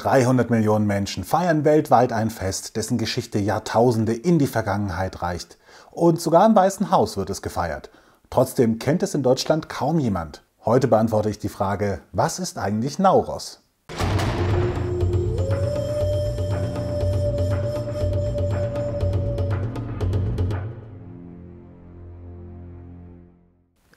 300 Millionen Menschen feiern weltweit ein Fest, dessen Geschichte Jahrtausende in die Vergangenheit reicht. Und sogar im Weißen Haus wird es gefeiert. Trotzdem kennt es in Deutschland kaum jemand. Heute beantworte ich die Frage, was ist eigentlich Nauros?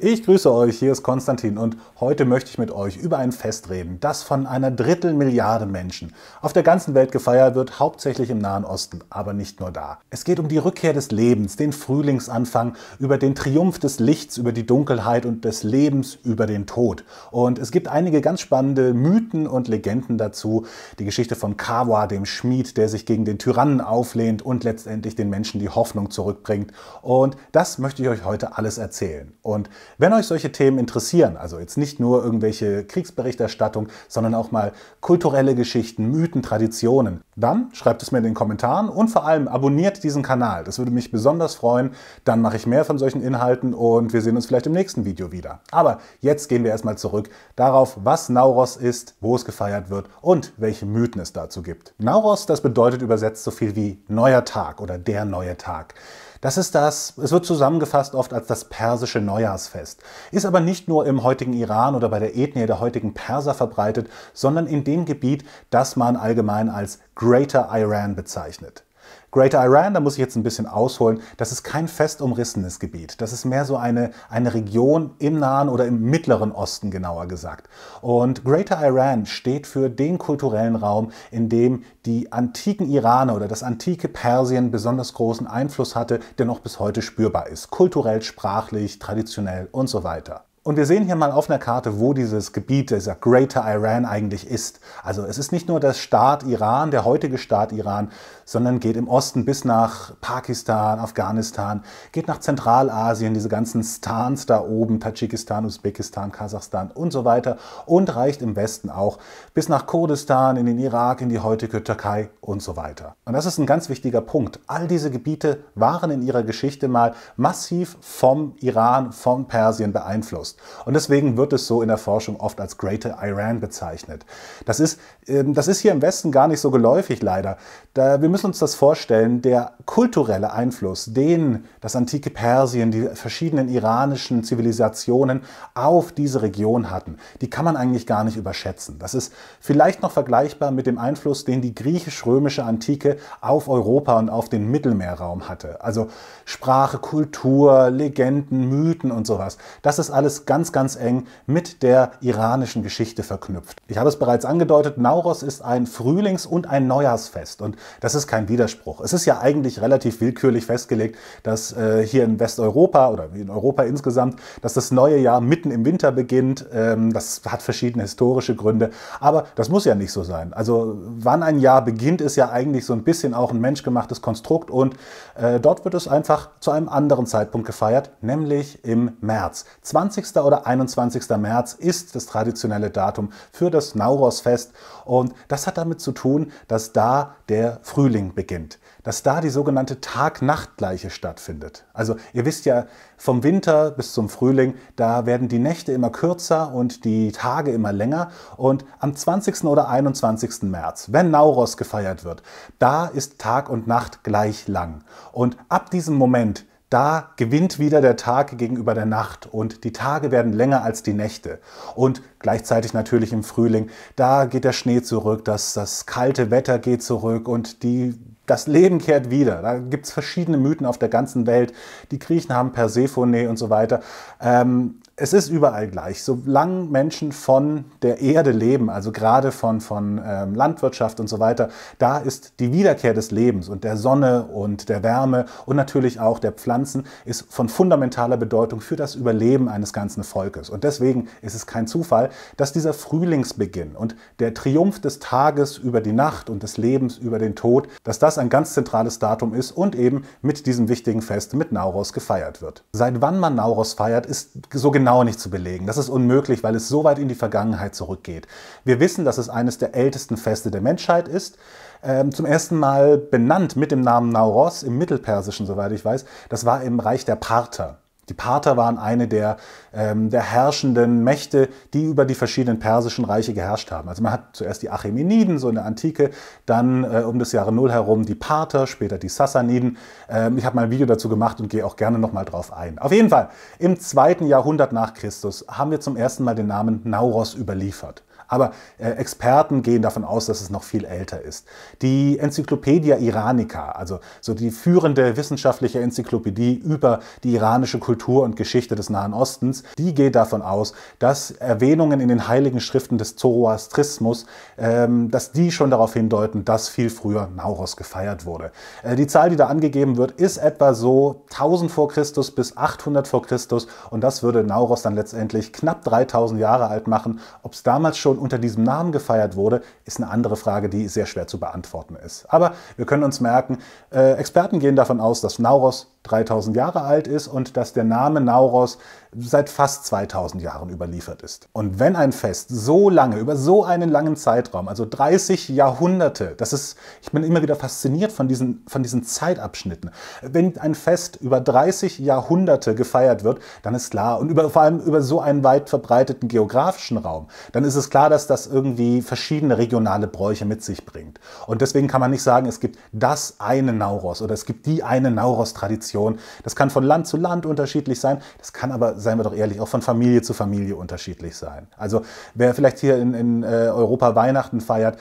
Ich grüße euch, hier ist Konstantin und heute möchte ich mit euch über ein Fest reden, das von einer Drittelmilliarde Menschen auf der ganzen Welt gefeiert wird, hauptsächlich im Nahen Osten, aber nicht nur da. Es geht um die Rückkehr des Lebens, den Frühlingsanfang, über den Triumph des Lichts, über die Dunkelheit und des Lebens, über den Tod. Und es gibt einige ganz spannende Mythen und Legenden dazu, die Geschichte von Kawa, dem Schmied, der sich gegen den Tyrannen auflehnt und letztendlich den Menschen die Hoffnung zurückbringt. Und das möchte ich euch heute alles erzählen. Und wenn euch solche Themen interessieren, also jetzt nicht nur irgendwelche Kriegsberichterstattung, sondern auch mal kulturelle Geschichten, Mythen, Traditionen, dann schreibt es mir in den Kommentaren und vor allem abonniert diesen Kanal. Das würde mich besonders freuen. Dann mache ich mehr von solchen Inhalten und wir sehen uns vielleicht im nächsten Video wieder. Aber jetzt gehen wir erstmal zurück darauf, was Nauros ist, wo es gefeiert wird und welche Mythen es dazu gibt. Nauros, das bedeutet übersetzt so viel wie neuer Tag oder der neue Tag. Das ist das, es wird zusammengefasst oft als das persische Neujahrsfest, ist aber nicht nur im heutigen Iran oder bei der Ethnie der heutigen Perser verbreitet, sondern in dem Gebiet, das man allgemein als Greater Iran bezeichnet. Greater Iran, da muss ich jetzt ein bisschen ausholen, das ist kein fest umrissenes Gebiet. Das ist mehr so eine, eine Region im Nahen oder im Mittleren Osten, genauer gesagt. Und Greater Iran steht für den kulturellen Raum, in dem die antiken Iraner oder das antike Persien besonders großen Einfluss hatte, der noch bis heute spürbar ist. Kulturell, sprachlich, traditionell und so weiter. Und wir sehen hier mal auf einer Karte, wo dieses Gebiet, dieser Greater Iran eigentlich ist. Also es ist nicht nur der Staat Iran, der heutige Staat Iran, sondern geht im Osten bis nach Pakistan, Afghanistan, geht nach Zentralasien, diese ganzen Stans da oben, Tadschikistan, Usbekistan, Kasachstan und so weiter und reicht im Westen auch bis nach Kurdistan, in den Irak, in die heutige Türkei und so weiter. Und das ist ein ganz wichtiger Punkt. All diese Gebiete waren in ihrer Geschichte mal massiv vom Iran, von Persien beeinflusst. Und deswegen wird es so in der Forschung oft als Greater Iran bezeichnet. Das ist ähm, das ist hier im Westen gar nicht so geläufig leider. Da, wir müssen uns das vorstellen, der kulturelle Einfluss, den das antike Persien, die verschiedenen iranischen Zivilisationen auf diese Region hatten, die kann man eigentlich gar nicht überschätzen. Das ist vielleicht noch vergleichbar mit dem Einfluss, den die griechisch-römische Antike auf Europa und auf den Mittelmeerraum hatte. Also Sprache, Kultur, Legenden, Mythen und sowas. Das ist alles ganz, ganz eng mit der iranischen Geschichte verknüpft. Ich habe es bereits angedeutet, Tauros ist ein Frühlings- und ein Neujahrsfest. Und das ist kein Widerspruch. Es ist ja eigentlich relativ willkürlich festgelegt, dass äh, hier in Westeuropa oder in Europa insgesamt, dass das neue Jahr mitten im Winter beginnt. Ähm, das hat verschiedene historische Gründe. Aber das muss ja nicht so sein. Also wann ein Jahr beginnt, ist ja eigentlich so ein bisschen auch ein menschgemachtes Konstrukt. Und äh, dort wird es einfach zu einem anderen Zeitpunkt gefeiert, nämlich im März. 20. oder 21. März ist das traditionelle Datum für das Naurosfest und das hat damit zu tun, dass da der Frühling beginnt, dass da die sogenannte Tag-Nacht-Gleiche stattfindet. Also ihr wisst ja, vom Winter bis zum Frühling, da werden die Nächte immer kürzer und die Tage immer länger. Und am 20. oder 21. März, wenn Nauros gefeiert wird, da ist Tag und Nacht gleich lang. Und ab diesem Moment da gewinnt wieder der Tag gegenüber der Nacht und die Tage werden länger als die Nächte. Und gleichzeitig natürlich im Frühling, da geht der Schnee zurück, das, das kalte Wetter geht zurück und die, das Leben kehrt wieder. Da gibt es verschiedene Mythen auf der ganzen Welt. Die Griechen haben Persephone und so weiter. Ähm, es ist überall gleich. Solange Menschen von der Erde leben, also gerade von, von ähm, Landwirtschaft und so weiter, da ist die Wiederkehr des Lebens und der Sonne und der Wärme und natürlich auch der Pflanzen ist von fundamentaler Bedeutung für das Überleben eines ganzen Volkes. Und deswegen ist es kein Zufall, dass dieser Frühlingsbeginn und der Triumph des Tages über die Nacht und des Lebens über den Tod, dass das ein ganz zentrales Datum ist und eben mit diesem wichtigen Fest mit Nauros gefeiert wird. Seit wann man Nauros feiert, ist so genau genau nicht zu belegen. Das ist unmöglich, weil es so weit in die Vergangenheit zurückgeht. Wir wissen, dass es eines der ältesten Feste der Menschheit ist. Ähm, zum ersten Mal benannt mit dem Namen Nauros im Mittelpersischen, soweit ich weiß. Das war im Reich der Parther. Die Parther waren eine der, ähm, der herrschenden Mächte, die über die verschiedenen persischen Reiche geherrscht haben. Also man hat zuerst die Achämeniden, so in der Antike, dann äh, um das Jahre Null herum die Parther, später die Sassaniden. Ähm, ich habe mal ein Video dazu gemacht und gehe auch gerne nochmal drauf ein. Auf jeden Fall, im zweiten Jahrhundert nach Christus haben wir zum ersten Mal den Namen Nauros überliefert. Aber äh, Experten gehen davon aus, dass es noch viel älter ist. Die Enzyklopädie Iranica, also so die führende wissenschaftliche Enzyklopädie über die iranische Kultur und Geschichte des Nahen Ostens, die geht davon aus, dass Erwähnungen in den heiligen Schriften des Zoroastrismus, ähm, dass die schon darauf hindeuten, dass viel früher Nauros gefeiert wurde. Äh, die Zahl, die da angegeben wird, ist etwa so 1000 vor Christus bis 800 vor Christus und das würde Nauros dann letztendlich knapp 3000 Jahre alt machen. Ob es damals schon schon unter diesem Namen gefeiert wurde, ist eine andere Frage, die sehr schwer zu beantworten ist. Aber wir können uns merken, äh, Experten gehen davon aus, dass Nauros 3000 Jahre alt ist und dass der Name Nauros seit fast 2000 Jahren überliefert ist. Und wenn ein Fest so lange, über so einen langen Zeitraum, also 30 Jahrhunderte, das ist, ich bin immer wieder fasziniert von diesen, von diesen Zeitabschnitten. Wenn ein Fest über 30 Jahrhunderte gefeiert wird, dann ist klar, und über, vor allem über so einen weit verbreiteten geografischen Raum, dann ist es klar, dass das irgendwie verschiedene regionale Bräuche mit sich bringt. Und deswegen kann man nicht sagen, es gibt das eine Nauros oder es gibt die eine Nauros-Tradition. Das kann von Land zu Land unterschiedlich sein, das kann aber seien wir doch ehrlich, auch von Familie zu Familie unterschiedlich sein. Also wer vielleicht hier in, in äh, Europa Weihnachten feiert,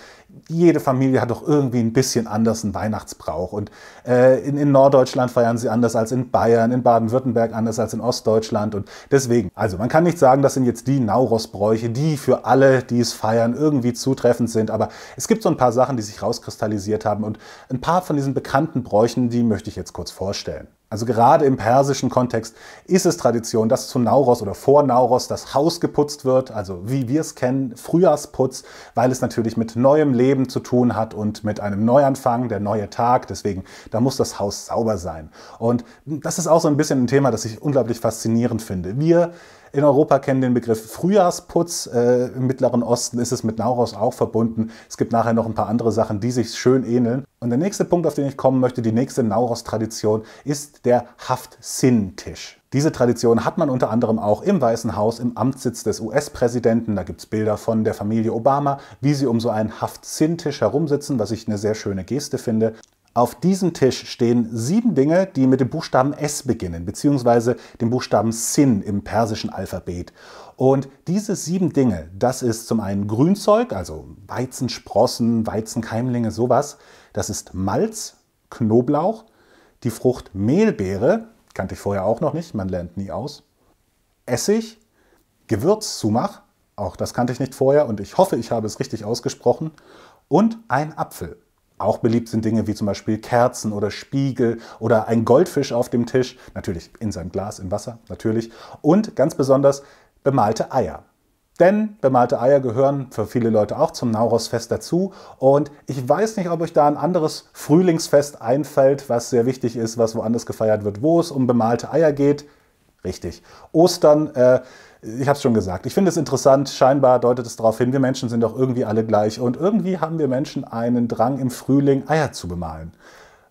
jede Familie hat doch irgendwie ein bisschen anders einen Weihnachtsbrauch. Und äh, in, in Norddeutschland feiern sie anders als in Bayern, in Baden-Württemberg anders als in Ostdeutschland. Und deswegen, also man kann nicht sagen, das sind jetzt die Nauros-Bräuche, die für alle, die es feiern, irgendwie zutreffend sind. Aber es gibt so ein paar Sachen, die sich rauskristallisiert haben. Und ein paar von diesen bekannten Bräuchen, die möchte ich jetzt kurz vorstellen. Also gerade im persischen Kontext ist es Tradition, dass zu Nauros oder vor Nauros das Haus geputzt wird, also wie wir es kennen, Frühjahrsputz, weil es natürlich mit neuem Leben zu tun hat und mit einem Neuanfang, der neue Tag. Deswegen, da muss das Haus sauber sein. Und das ist auch so ein bisschen ein Thema, das ich unglaublich faszinierend finde. Wir in Europa kennen den Begriff Frühjahrsputz. Äh, Im Mittleren Osten ist es mit Nauros auch verbunden. Es gibt nachher noch ein paar andere Sachen, die sich schön ähneln. Und der nächste Punkt, auf den ich kommen möchte, die nächste Nauros-Tradition, ist der haft sinn tisch Diese Tradition hat man unter anderem auch im Weißen Haus, im Amtssitz des US-Präsidenten. Da gibt es Bilder von der Familie Obama, wie sie um so einen haft sinn tisch herumsitzen, was ich eine sehr schöne Geste finde. Auf diesem Tisch stehen sieben Dinge, die mit dem Buchstaben S beginnen, beziehungsweise dem Buchstaben Sin im persischen Alphabet. Und diese sieben Dinge, das ist zum einen Grünzeug, also Weizensprossen, Weizenkeimlinge, sowas. Das ist Malz, Knoblauch, die Frucht Mehlbeere, kannte ich vorher auch noch nicht, man lernt nie aus. Essig, Gewürzzumach, auch das kannte ich nicht vorher und ich hoffe, ich habe es richtig ausgesprochen. Und ein Apfel. Auch beliebt sind Dinge wie zum Beispiel Kerzen oder Spiegel oder ein Goldfisch auf dem Tisch, natürlich in seinem Glas, im Wasser, natürlich. Und ganz besonders bemalte Eier. Denn bemalte Eier gehören für viele Leute auch zum Naurusfest dazu. Und ich weiß nicht, ob euch da ein anderes Frühlingsfest einfällt, was sehr wichtig ist, was woanders gefeiert wird, wo es um bemalte Eier geht. Richtig. Ostern äh, ich habe es schon gesagt, ich finde es interessant, scheinbar deutet es darauf hin, wir Menschen sind doch irgendwie alle gleich und irgendwie haben wir Menschen einen Drang im Frühling, Eier zu bemalen.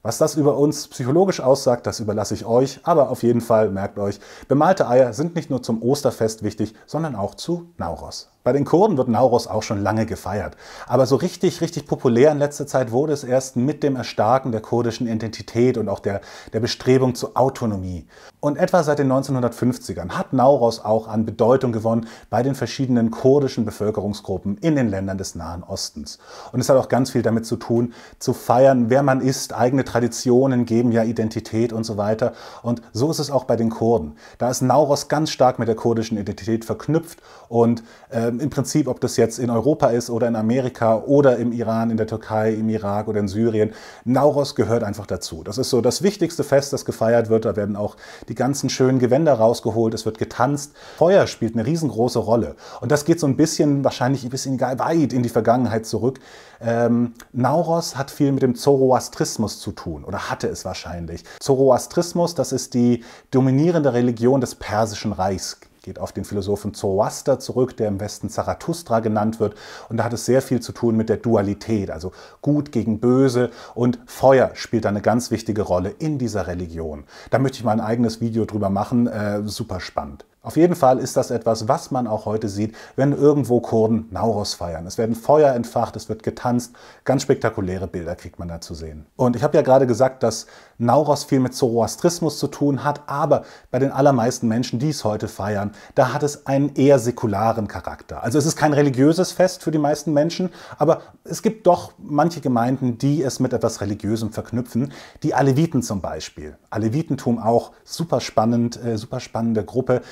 Was das über uns psychologisch aussagt, das überlasse ich euch, aber auf jeden Fall merkt euch, bemalte Eier sind nicht nur zum Osterfest wichtig, sondern auch zu Nauros. Bei den Kurden wird Nauros auch schon lange gefeiert. Aber so richtig, richtig populär in letzter Zeit wurde es erst mit dem Erstarken der kurdischen Identität und auch der, der Bestrebung zur Autonomie. Und etwa seit den 1950ern hat Nauros auch an Bedeutung gewonnen bei den verschiedenen kurdischen Bevölkerungsgruppen in den Ländern des Nahen Ostens. Und es hat auch ganz viel damit zu tun, zu feiern, wer man ist. Eigene Traditionen geben ja Identität und so weiter. Und so ist es auch bei den Kurden. Da ist Nauros ganz stark mit der kurdischen Identität verknüpft und äh, ähm, im Prinzip, ob das jetzt in Europa ist oder in Amerika oder im Iran, in der Türkei, im Irak oder in Syrien, Nauros gehört einfach dazu. Das ist so das wichtigste Fest, das gefeiert wird. Da werden auch die ganzen schönen Gewänder rausgeholt, es wird getanzt. Feuer spielt eine riesengroße Rolle. Und das geht so ein bisschen, wahrscheinlich ein bisschen weit in die Vergangenheit zurück. Ähm, Nauros hat viel mit dem Zoroastrismus zu tun oder hatte es wahrscheinlich. Zoroastrismus, das ist die dominierende Religion des Persischen Reichs geht auf den Philosophen Zoroaster zurück, der im Westen Zarathustra genannt wird. Und da hat es sehr viel zu tun mit der Dualität, also Gut gegen Böse. Und Feuer spielt da eine ganz wichtige Rolle in dieser Religion. Da möchte ich mal ein eigenes Video drüber machen. Äh, super spannend. Auf jeden Fall ist das etwas, was man auch heute sieht, wenn irgendwo Kurden Nauros feiern. Es werden Feuer entfacht, es wird getanzt. Ganz spektakuläre Bilder kriegt man da zu sehen. Und ich habe ja gerade gesagt, dass Nauros viel mit Zoroastrismus zu tun hat, aber bei den allermeisten Menschen, die es heute feiern, da hat es einen eher säkularen Charakter. Also es ist kein religiöses Fest für die meisten Menschen, aber es gibt doch manche Gemeinden, die es mit etwas Religiösem verknüpfen. Die Aleviten zum Beispiel. Alevitentum auch super spannend, äh, super spannende Gruppe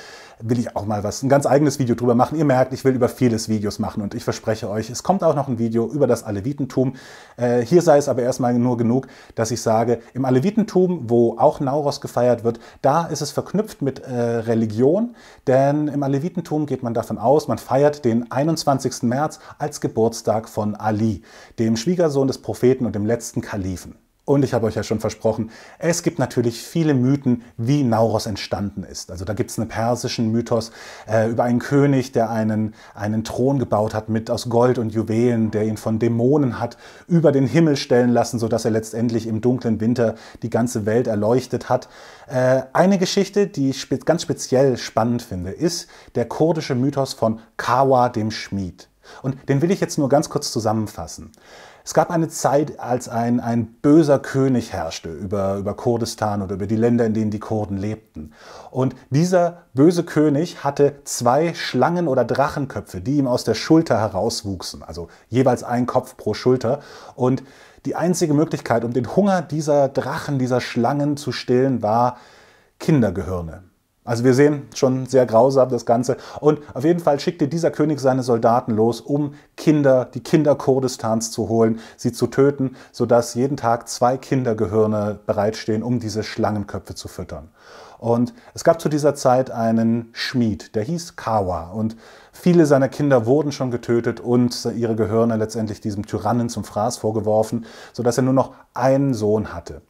will ich auch mal was, ein ganz eigenes Video drüber machen. Ihr merkt, ich will über vieles Videos machen und ich verspreche euch, es kommt auch noch ein Video über das Alevitentum. Äh, hier sei es aber erstmal nur genug, dass ich sage, im Alevitentum, wo auch Nauros gefeiert wird, da ist es verknüpft mit äh, Religion, denn im Alevitentum geht man davon aus, man feiert den 21. März als Geburtstag von Ali, dem Schwiegersohn des Propheten und dem letzten Kalifen. Und ich habe euch ja schon versprochen, es gibt natürlich viele Mythen, wie Nauros entstanden ist. Also da gibt es einen persischen Mythos äh, über einen König, der einen, einen Thron gebaut hat mit aus Gold und Juwelen, der ihn von Dämonen hat über den Himmel stellen lassen, sodass er letztendlich im dunklen Winter die ganze Welt erleuchtet hat. Äh, eine Geschichte, die ich ganz speziell spannend finde, ist der kurdische Mythos von Kawa dem Schmied. Und den will ich jetzt nur ganz kurz zusammenfassen. Es gab eine Zeit, als ein, ein böser König herrschte über, über Kurdistan oder über die Länder, in denen die Kurden lebten. Und dieser böse König hatte zwei Schlangen- oder Drachenköpfe, die ihm aus der Schulter herauswuchsen, also jeweils ein Kopf pro Schulter. Und die einzige Möglichkeit, um den Hunger dieser Drachen, dieser Schlangen zu stillen, war Kindergehirne. Also wir sehen schon sehr grausam das Ganze. Und auf jeden Fall schickte dieser König seine Soldaten los, um Kinder, die Kinder Kurdistans zu holen, sie zu töten, sodass jeden Tag zwei Kindergehirne bereitstehen, um diese Schlangenköpfe zu füttern. Und es gab zu dieser Zeit einen Schmied, der hieß Kawa. Und viele seiner Kinder wurden schon getötet und ihre Gehirne letztendlich diesem Tyrannen zum Fraß vorgeworfen, sodass er nur noch einen Sohn hatte.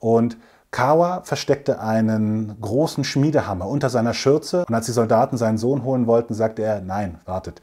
Und Kawa versteckte einen großen Schmiedehammer unter seiner Schürze und als die Soldaten seinen Sohn holen wollten, sagte er, nein, wartet,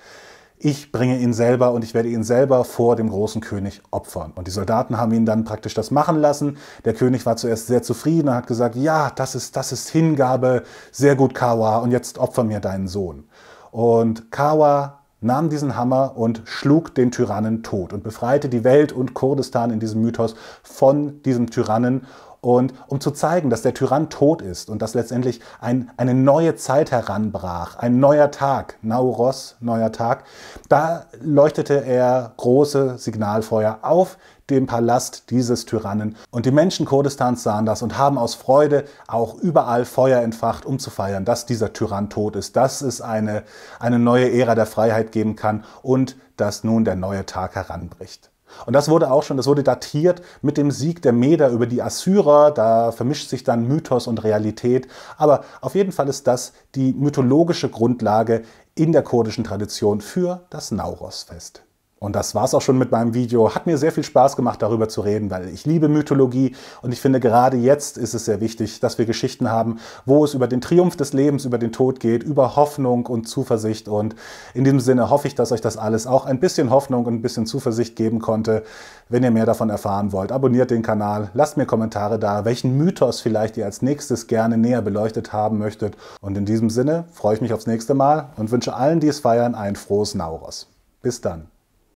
ich bringe ihn selber und ich werde ihn selber vor dem großen König opfern. Und die Soldaten haben ihn dann praktisch das machen lassen. Der König war zuerst sehr zufrieden und hat gesagt, ja, das ist, das ist Hingabe, sehr gut, Kawa, und jetzt opfer mir deinen Sohn. Und Kawa nahm diesen Hammer und schlug den Tyrannen tot und befreite die Welt und Kurdistan in diesem Mythos von diesem Tyrannen und um zu zeigen, dass der Tyrann tot ist und dass letztendlich ein, eine neue Zeit heranbrach, ein neuer Tag, Nauros, neuer Tag, da leuchtete er große Signalfeuer auf dem Palast dieses Tyrannen. Und die Menschen Kurdistans sahen das und haben aus Freude auch überall Feuer entfacht, um zu feiern, dass dieser Tyrann tot ist, dass es eine, eine neue Ära der Freiheit geben kann und dass nun der neue Tag heranbricht. Und das wurde auch schon, das wurde datiert mit dem Sieg der Meder über die Assyrer. Da vermischt sich dann Mythos und Realität. Aber auf jeden Fall ist das die mythologische Grundlage in der kurdischen Tradition für das Naurosfest. Und das war's auch schon mit meinem Video. Hat mir sehr viel Spaß gemacht, darüber zu reden, weil ich liebe Mythologie und ich finde gerade jetzt ist es sehr wichtig, dass wir Geschichten haben, wo es über den Triumph des Lebens, über den Tod geht, über Hoffnung und Zuversicht. Und in diesem Sinne hoffe ich, dass euch das alles auch ein bisschen Hoffnung und ein bisschen Zuversicht geben konnte. Wenn ihr mehr davon erfahren wollt, abonniert den Kanal, lasst mir Kommentare da, welchen Mythos vielleicht ihr als nächstes gerne näher beleuchtet haben möchtet. Und in diesem Sinne freue ich mich aufs nächste Mal und wünsche allen, die es feiern, ein frohes Nauros. Bis dann.